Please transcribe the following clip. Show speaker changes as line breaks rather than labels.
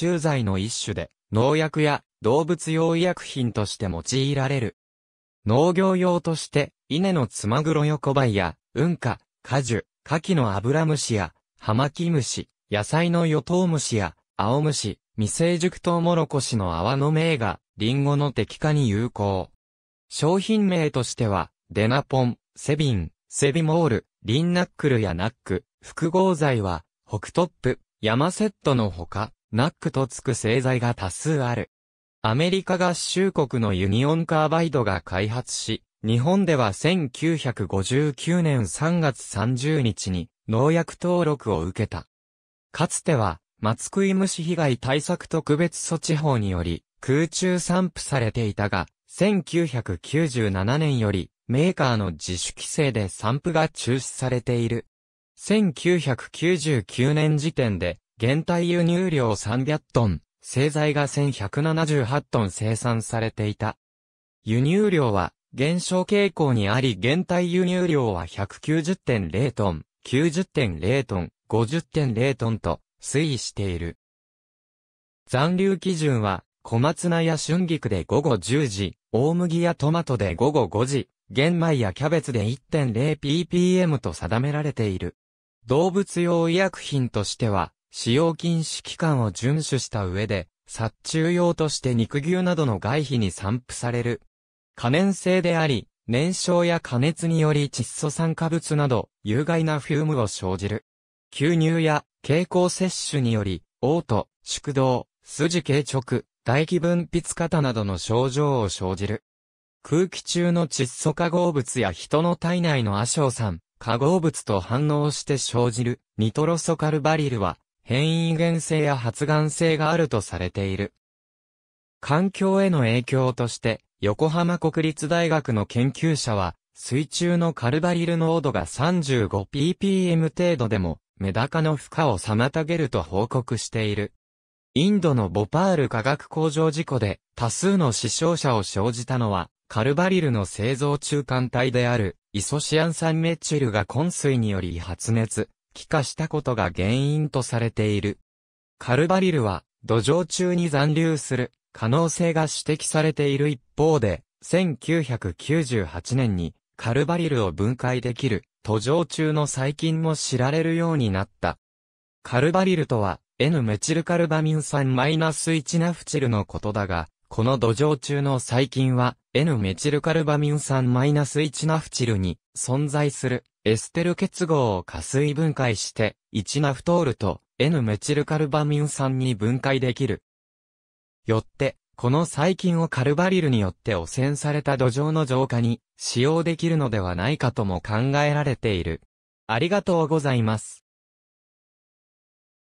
虫剤の一種で、農薬や動物用医薬品として用いられる。農業用として、稲のつまぐろ横ばいや、んか、果樹、牡蠣の油虫や、葉巻虫、野菜の与党虫や、青虫、未成熟トウモロコシの泡の銘が、リンゴの敵化に有効。商品名としては、デナポン、セビン、セビモール、リンナックルやナック、複合剤は、北トップ、ヤマセットのほか、ナックとつく製剤が多数ある。アメリカ合衆国のユニオンカーバイドが開発し、日本では1959年3月30日に農薬登録を受けた。かつては、松食い虫被害対策特別措置法により、空中散布されていたが、1997年より、メーカーの自主規制で散布が中止されている。1999年時点で、現体輸入量300トン、製材が1178トン生産されていた。輸入量は減少傾向にあり、現体輸入量は190.0トン、90.0トン、50.0トンと推移している。残留基準は、小松菜や春菊で午後10時、大麦やトマトで午後5時、玄米やキャベツで 1.0ppm と定められている。動物用医薬品としては、使用禁止期間を遵守した上で、殺虫用として肉牛などの外皮に散布される。可燃性であり、燃焼や加熱により窒素酸化物など、有害なフュームを生じる。吸入や蛍光摂取により、嘔吐、縮動、筋軽直、唾液分泌型などの症状を生じる。空気中の窒素化合物や人の体内の亜硝酸、化合物と反応して生じるニトロソカルバリルは変異原性や発がん性があるとされている。環境への影響として、横浜国立大学の研究者は、水中のカルバリル濃度が 35ppm 程度でも、メダカの負荷を妨げると報告している。インドのボパール化学工場事故で多数の死傷者を生じたのは、カルバリルの製造中間体であるイソシアン酸メチルが昏水により発熱、気化したことが原因とされている。カルバリルは土壌中に残留する可能性が指摘されている一方で、1998年にカルバリルを分解できる土壌中の細菌も知られるようになった。カルバリルとは N メチルカルバミン酸マ -1 ナフチルのことだが、この土壌中の細菌は N メチルカルバミン酸マイナス -1 ナフチルに存在するエステル結合を加水分解して、1ナフトールと N メチルカルバミン酸に分解できる。よって、この細菌をカルバリルによって汚染された土壌の浄化に使用できるのではないかとも考えられている。ありがとうございます。